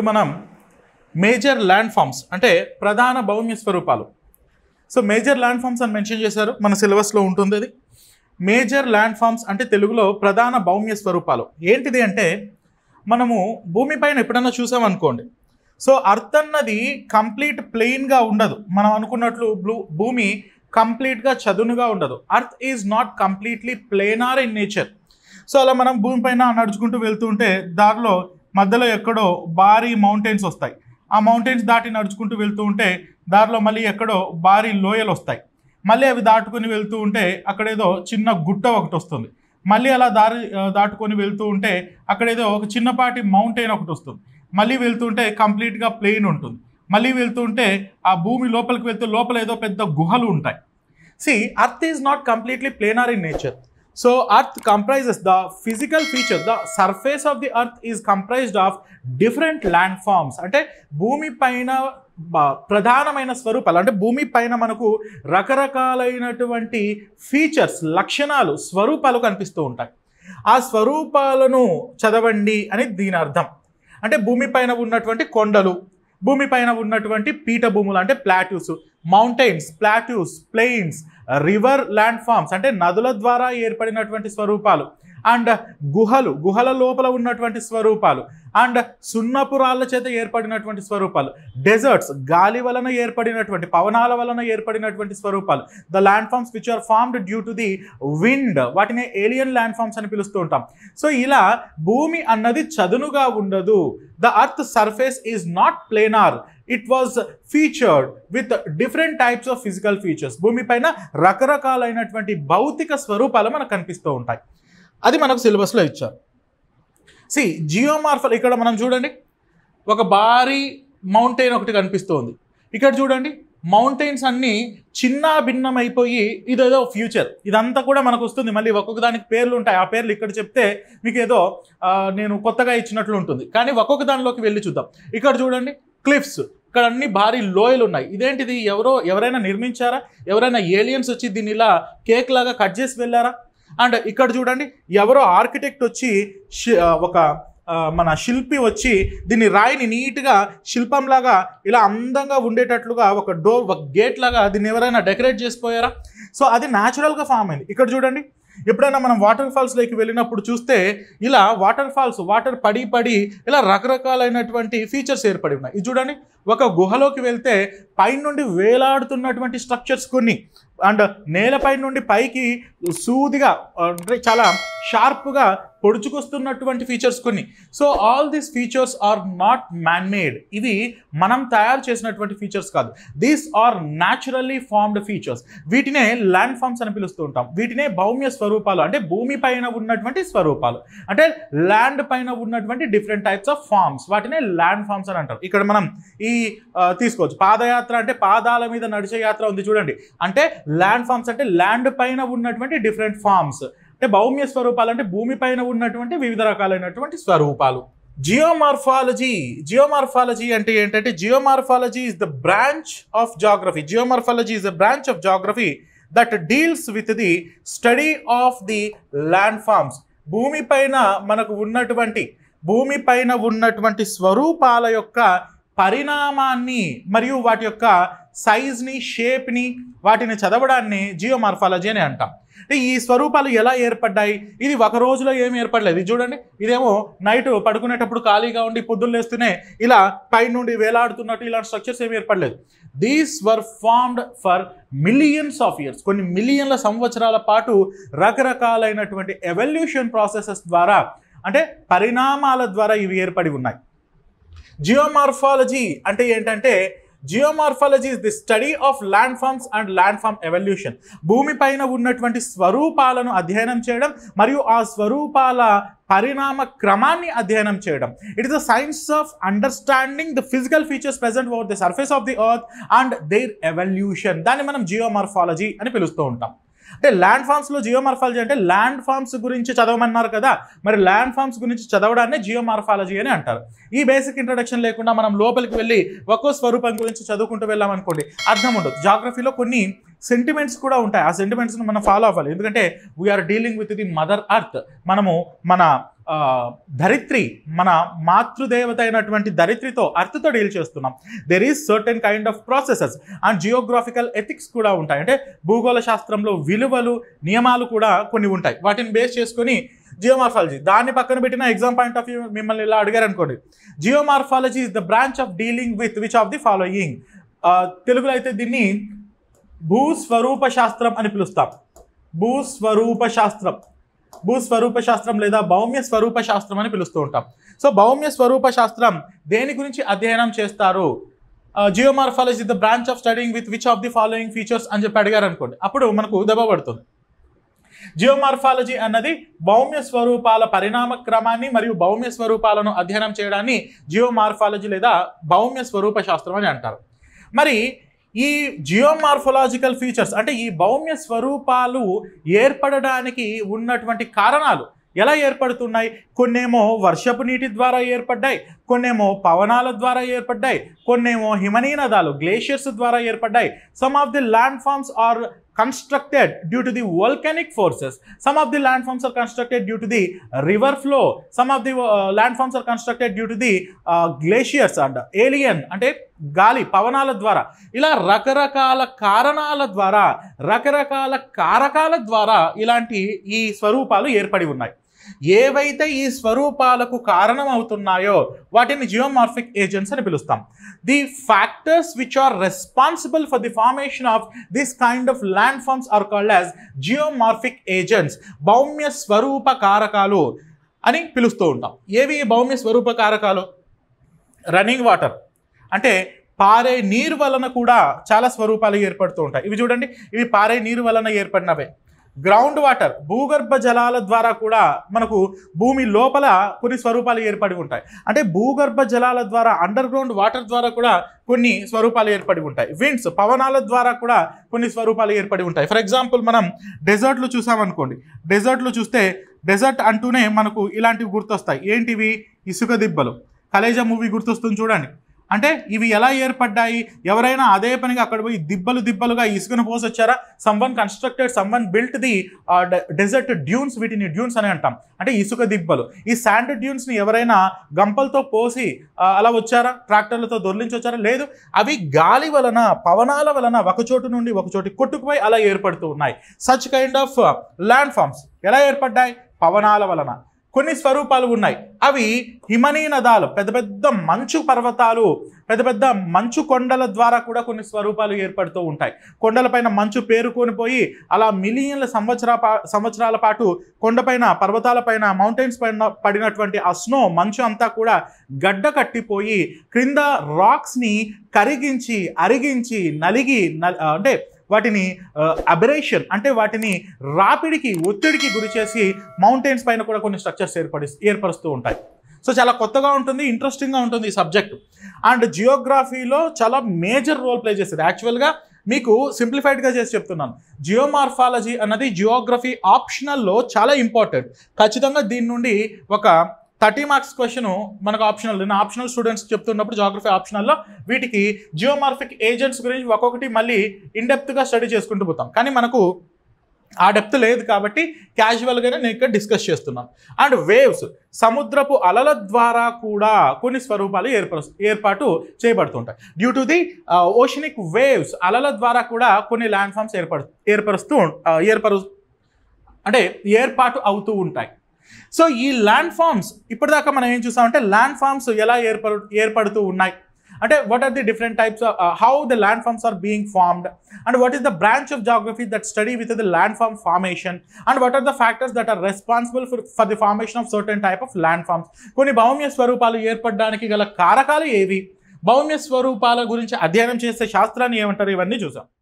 ఇప్పుడు మనం major land forms అంటే ప్రధాన భౌమ్య స్వరూపాలు సో మేజర్ ల్యాండ్ ఫామ్స్ అని మెన్షన్ చేశారు మన సిలబస్లో ఉంటుంది అది మేజర్ ల్యాండ్ ఫామ్స్ అంటే తెలుగులో ప్రధాన భౌమ్య స్వరూపాలు ఏంటిది అంటే మనము భూమిపైన ఎప్పుడన్నా చూసామనుకోండి సో అర్త్ అన్నది కంప్లీట్ ప్లెయిన్గా ఉండదు మనం అనుకున్నట్లు బ్లూ భూమి కంప్లీట్గా చదునుగా ఉండదు earth is not completely planar in nature so అలా మనం భూమిపైన నడుచుకుంటూ వెళ్తుంటే దారిలో మధ్యలో ఎక్కడో భారీ మౌంటైన్స్ వస్తాయి ఆ మౌంటైన్స్ దాటి నడుచుకుంటూ వెళ్తూ ఉంటే దారిలో మళ్ళీ ఎక్కడో భారీ లోయలు వస్తాయి మళ్ళీ అవి దాటుకొని వెళ్తూ ఉంటే అక్కడేదో చిన్న గుట్ట ఒకటి వస్తుంది మళ్ళీ అలా దారి దాటుకొని వెళ్తూ ఉంటే అక్కడేదో ఒక చిన్నపాటి మౌంటైన్ ఒకటి వస్తుంది మళ్ళీ వెళ్తుంటే కంప్లీట్గా ప్లెయిన్ ఉంటుంది మళ్ళీ వెళ్తుంటే ఆ భూమి లోపలికి వెళ్తే లోపల ఏదో పెద్ద గుహలు ఉంటాయి see earth is not completely planar in nature so earth comprises the physical feature the surface of the earth is comprised of different land forms అంటే భూమి పైన ప్రధానమైన స్వరూపాలు అంటే భూమి పైన మనకు రకరకాలైనటువంటి ఫీచర్స్ లక్షణాలు స్వరూపాలు కనిపిస్తూ ఉంటాయి ఆ స్వరూపాలను చదవండి అని దీని అర్థం అంటే భూమి పైన ఉన్నటువంటి కొండలు భూమి పైన ఉన్నటువంటి పీఠభూములు అంటే plateaus mountains plateaus plains river land forms అంటే నదుల ద్వారా ఏర్పడినటువంటి స్వరూపాలు అండ్ గుహలు గుహల లోపల ఉన్నటువంటి స్వరూపాలు అండ్ సున్నపురాళ్ళ చేత ఏర్పడినటువంటి స్వరూపాలు డెజర్ట్స్ గాలి వలన ఏర్పడినటువంటి పవనాల వలన ఏర్పడినటువంటి స్వరూపాలు the land forms which are formed due to the wind వాటిని ఏలియన్ ల్యాండ్ ఫామ్స్ అని పిలుస్తూ ఉంటాం సో ఇలా భూమి అన్నది చదునుగా ఉండదు the earth surface is not planar it was featured with different types of physical features భూమిపైన రకరకాలైనటువంటి భౌతిక స్వరూపాలు మనకు కనిపిస్తూ ఉంటాయి అది మనకు సిలబస్లో ఇచ్చారు సి జియోమార్ఫల్ ఇక్కడ మనం చూడండి ఒక భారీ మౌంటైన్ ఒకటి కనిపిస్తుంది ఇక్కడ చూడండి మౌంటైన్స్ అన్నీ చిన్న భిన్నమైపోయి ఇదేదో ఫ్యూచర్ ఇదంతా కూడా మనకు వస్తుంది మళ్ళీ ఒక్కొక్క దానికి పేర్లు ఉంటాయి ఆ పేర్లు ఇక్కడ చెప్తే మీకు ఏదో నేను కొత్తగా ఇచ్చినట్లు ఉంటుంది కానీ ఒక్కొక్క దానిలోకి వెళ్ళి చూద్దాం ఇక్కడ చూడండి క్లిఫ్స్ ఇక్కడ అన్ని భారీ లోయలు ఉన్నాయి ఇదేంటిది ఎవరో ఎవరైనా నిర్మించారా ఎవరైనా ఏలియన్స్ వచ్చి దీన్ని ఇలా కేక్ లాగా కట్ చేసి వెళ్ళారా అండ్ ఇక్కడ చూడండి ఎవరో ఆర్కిటెక్ట్ వచ్చి ఒక మన శిల్పి వచ్చి దీన్ని రాయిని నీట్గా శిల్పంలాగా ఇలా అందంగా ఉండేటట్లుగా ఒక డోర్ ఒక గేట్ లాగా దీన్ని ఎవరైనా డెకరేట్ చేసిపోయారా సో అది న్యాచురల్గా ఫామ్ అయింది ఇక్కడ చూడండి ఎప్పుడైనా మనం వాటర్ ఫాల్స్లోకి వెళ్ళినప్పుడు చూస్తే ఇలా వాటర్ ఫాల్స్ వాటర్ పడి పడి ఇలా రకరకాలైనటువంటి ఫీచర్స్ ఏర్పడి ఉన్నాయి ఇది చూడండి ఒక గుహలోకి వెళ్తే పై నుండి వేలాడుతున్నటువంటి స్ట్రక్చర్స్ కొన్ని అండ్ నేలపై నుండి పైకి సూదిగా అంటే చాలా షార్ప్గా పొడుచుకొస్తున్నటువంటి ఫీచర్స్ కొన్ని so all these features are not man made ఇవి మనం తయారు చేసినటువంటి ఫీచర్స్ కాదు these are naturally formed features వీటినే ల్యాండ్ ఫామ్స్ అని పిలుస్తూ ఉంటాం వీటినే భౌమ్య స్వరూపాలు అంటే భూమి పైన ఉన్నటువంటి స్వరూపాలు అంటే ల్యాండ్ పైన ఉన్నటువంటి డిఫరెంట్ టైప్స్ ఆఫ్ ఫార్మ్స్ వాటినే ల్యాండ్ ఫార్మ్స్ అని అంటారు ఇక్కడ మనం ఈ తీసుకోవచ్చు పాదయాత్ర అంటే పాదాల మీద నడిచే యాత్ర ఉంది చూడండి అంటే ల్యాండ్ ఫార్మ్స్ అంటే ల్యాండ్ పైన ఉన్నటువంటి డిఫరెంట్ ఫార్మ్స్ అంటే భౌమ్య స్వరూపాలు అంటే భూమిపైన ఉన్నటువంటి వివిధ రకాలైనటువంటి స్వరూపాలు జియోమార్ఫాలజీ జియోమార్ఫాలజీ అంటే ఏంటంటే geomorphology is the branch of geography geomorphology is the branch of geography that deals with the study of the land forms భూమిపైన మనకు ఉన్నటువంటి భూమిపైన ఉన్నటువంటి స్వరూపాల యొక్క పరిణామాన్ని మరియు వాటి యొక్క సైజ్ని షేప్ని వాటిని చదవడాన్ని జియోమార్ఫాలజీ అని అంటాం అంటే ఈ స్వరూపాలు ఎలా ఏర్పడ్డాయి ఇది ఒక రోజులో ఏమి ఏర్పడలేదు ఇది చూడండి ఇదేమో నైట్ పడుకునేటప్పుడు ఖాళీగా ఉండి పొద్దున్న లేస్తూనే ఇలా పై నుండి వేలాడుతున్నట్టు ఇలాంటి స్ట్రక్చర్స్ ఏమి ఏర్పడలేదు these were formed for millions of years కొన్ని మిలియన్ల సంవత్సరాల పాటు రకరకాలైనటువంటి ఎవల్యూషన్ ప్రాసెసెస్ ద్వారా అంటే పరిణామాల ద్వారా ఇవి ఏర్పడి ఉన్నాయి జియోమార్ఫాలజీ అంటే ఏంటంటే geomorphology is the study of land forms and land form evolution భూమి పైన ఉన్నటువంటి స్వరూపాలను అధ్యయనం చేయడం మరియు ఆ స్వరూపాల పరిణామ క్రమాన్ని అధ్యయనం చేయడం it is the science of understanding the physical features present over the surface of the earth and their evolution దాన్ని మనం జియోమార్ఫాలజీ అని పిలుస్తూ ఉంటాం అంటే ల్యాండ్ ఫామ్స్లో జియోమార్ఫాలజీ అంటే ల్యాండ్ ఫామ్స్ గురించి చదవమన్నారు కదా మరి ల్యాండ్ ఫామ్స్ గురించి చదవడాన్ని జియోమార్ఫాలజీ అని అంటారు ఈ బేసిక్ ఇంట్రడక్షన్ లేకుండా మనం లోపలికి వెళ్ళి ఒక్కో స్వరూపం గురించి చదువుకుంటూ వెళ్ళాం అనుకోండి అర్థం ఉండదు జాగ్రఫీలో కొన్ని సెంటిమెంట్స్ కూడా ఉంటాయి ఆ సెంటిమెంట్స్ని మనం ఫాలో అవ్వాలి ఎందుకంటే we're dealing with the mother earth మనము మన ధరిత్రి మన మాతృదేవత అయినటువంటి ధరిత్రితో అర్థతో డీల్ చేస్తున్నాం there is certain kind of processes and geographical ethics కూడా ఉంటాయి అంటే భూగోళ శాస్త్రంలో విలువలు నియమాలు కూడా కొన్ని ఉంటాయి వాటిని బేస్ చేసుకొని జియోమార్ఫాలజీ దాన్ని పక్కన పెట్టిన ఎగ్జామ్ పాయింట్ ఆఫ్ వ్యూ మిమ్మల్ని ఇలా అడిగారు అనుకోండి geomorphology is the branch of dealing with which of the following తెలుగులో అయితే దీన్ని భూస్వరూప శాస్త్రం అని పిలుస్తాం భూస్వరూప శాస్త్రం భూస్వరూప శాస్త్రం లేదా భౌమ్య స్వరూప శాస్త్రం అని పిలుస్తూ ఉంటాం సో భౌమ్య స్వరూప శాస్త్రం దేని గురించి అధ్యయనం చేస్తారు geomorphology the branch of studying with which of the following features అని చెప్పి అడిగారు అనుకోండి అప్పుడు మనకు పడుతుంది జియోమార్ఫాలజీ అన్నది భౌమ్య స్వరూపాల పరిణామ క్రమాన్ని మరియు భౌమ్య స్వరూపాలను అధ్యయనం చేయడాన్ని జియోమార్ఫాలజీ లేదా భౌమ్య స్వరూప శాస్త్రం అని అంటారు మరి ఈ జియోమార్ఫలాజికల్ ఫీచర్స్ అంటే ఈ భౌమ్య స్వరూపాలు ఏర్పడడానికి ఉన్నటువంటి కారణాలు ఎలా ఏర్పడుతున్నాయి కొన్నేమో వర్షపు నీటి ద్వారా ఏర్పడ్డాయి కొన్నేమో పవనాల ద్వారా ఏర్పడ్డాయి కొన్నేమో హిమనీనదాలు గ్లేషియర్స్ ద్వారా ఏర్పడ్డాయి some of the land forms are constructed due to the volcanic forces. Some of the landforms are constructed due to the river flow. Some of the uh, landforms are constructed due to the uh, glaciers and alien అంటే గాలి పవనాల ద్వారా ఇలా రకరకాల కారణాల ద్వారా రకరకాల కారకాల ద్వారా ఇలాంటి ఈ స్వరూపాలు ఏర్పడి ఉన్నాయి ఏవైతే ఈ స్వరూపాలకు కారణం అవుతున్నాయో వాటిని జియోమార్ఫిక్ ఏజెంట్స్ అని పిలుస్తాం the factors which are responsible for the formation of this kind of land forms are called as geomorphic agents భౌమ్య స్వరూప కారకాలు అని పిలుస్తూ ఉంటాం ఏవి భౌమ్య స్వరూప కారకాలు రన్నింగ్ వాటర్ అంటే పారే నీరు వలన కూడా చాలా స్వరూపాలు ఏర్పడుతూ ఉంటాయి ఇవి చూడండి ఇవి పారే నీరు వలన ఏర్పడినవే గ్రౌండ్ వాటర్ భూగర్భ జలాల ద్వారా కూడా మనకు భూమి లోపల కొన్ని స్వరూపాలు ఏర్పడి ఉంటాయి అంటే భూగర్భ జలాల ద్వారా అండర్ గ్రౌండ్ వాటర్ ద్వారా కూడా కొన్ని స్వరూపాలు ఏర్పడి ఉంటాయి విండ్స్ పవనాల ద్వారా కూడా కొన్ని స్వరూపాలు ఏర్పడి ఉంటాయి ఫర్ ఎగ్జాంపుల్ మనం డెజర్ట్లు చూసామనుకోండి డెజర్ట్లు చూస్తే డెజర్ట్ అంటూనే మనకు ఇలాంటివి గుర్తొస్తాయి ఏంటివి ఇసుక దిబ్బలు కలేజ మూవీ గుర్తొస్తుంది చూడండి అంటే ఇవి ఎలా ఏర్పడ్డాయి ఎవరైనా అదే పనిగా అక్కడ పోయి దిబ్బలు దిబ్బలుగా ఇసుకను వచ్చారా someone constructed someone built the desert dunes వీటిని డ్యూన్స్ అని అంటాం అంటే ఇసుక దిబ్బలు ఈ శాండ్ డ్యూన్స్ని ఎవరైనా గంపలతో పోసి అలా వచ్చారా ట్రాక్టర్లతో దొర్లించి వచ్చారా లేదు అవి గాలి వలన పవనాల వలన ఒకచోటు నుండి ఒకచోటి కొట్టుకుపోయి అలా ఏర్పడుతూ ఉన్నాయి such kind of land forms ఎలా ఏర్పడ్డాయి పవనాల వలన కొన్ని స్వరూపాలు ఉన్నాయి అవి హిమనీనదాలు పెద్ద పెద్ద మంచు పర్వతాలు పెద్ద పెద్ద మంచు కొండల ద్వారా కూడా కొన్ని స్వరూపాలు ఏర్పడుతూ ఉంటాయి కొండలపైన మంచు పేరుకొని పోయి అలా మిలియన్ల సంవత్సర సంవత్సరాల పాటు కొండపైన పర్వతాలపైన మౌంటైన్స్ పైన పడినటువంటి ఆ స్నో మంచు అంతా కూడా గడ్డ కట్టిపోయి క్రింద రాక్స్ని కరిగించి అరిగించి నలిగి అంటే వాటిని అబరేషన్ అంటే వాటిని రాపిడికి ఒత్తిడికి గురి చేసి మౌంటైన్స్ పైన కూడా కొన్ని స్ట్రక్చర్స్ ఏర్పడి ఏర్పరుస్తూ ఉంటాయి సో చాలా కొత్తగా ఉంటుంది ఇంట్రెస్టింగ్గా ఉంటుంది ఈ సబ్జెక్ట్ అండ్ జియోగ్రఫీలో చాలా మేజర్ రోల్ ప్లే చేస్తుంది యాక్చువల్గా మీకు సింప్లిఫైడ్గా చేసి చెప్తున్నాను జియోమార్ఫాలజీ అన్నది జియోగ్రఫీ ఆప్షనల్లో చాలా ఇంపార్టెంట్ ఖచ్చితంగా దీని నుండి ఒక థర్టీ మార్క్స్ క్వశ్చన్ మనకు ఆప్షనల్ నేను ఆప్షనల్ స్టూడెంట్స్ చెప్తున్నప్పుడు జాగ్రఫీ ఆప్షనల్లో వీటికి జియోమార్ఫిక్ ఏజెంట్స్ గురించి ఒక్కొక్కటి మళ్ళీ ఇన్డెప్త్గా స్టడీ చేసుకుంటూ పోతాం కానీ మనకు ఆ డెప్త్ లేదు కాబట్టి క్యాజువల్గానే నేను ఇక్కడ డిస్కస్ చేస్తున్నాను అండ్ వేవ్స్ సముద్రపు అలల ద్వారా కూడా కొన్ని స్వరూపాలు ఏర్పరు ఏర్పాటు చేయబడుతుంటాయి due to the oceanic waves అలల ద్వారా కూడా కొన్ని ల్యాండ్ ఫామ్స్ ఏర్పడు ఏర్పరుస్తూ uh, ఏర్పరు అంటే ఏర్పాటు అవుతూ ఉంటాయి సో ఈ ల్యాండ్ ఫామ్స్ ఇప్పటిదాకా మనం ఏం చూసామంటే ల్యాండ్ ఫామ్స్ ఎలా ఏర్పడు ఏర్పడుతూ ఉన్నాయి అంటే what are the different types how the land forms are being formed and what is the branch of geography that study with the land form formation and what are the factors that are responsible for for the formation of certain type of land forms కొన్ని భౌమ్య స్వరూపాలు ఏర్పడడానికి గల కారకాలు ఏవి భౌమ్య స్వరూపాల గురించి అధ్యయనం చేసే శాస్త్రాన్ని ఏమంటారు ఇవన్నీ చూసాం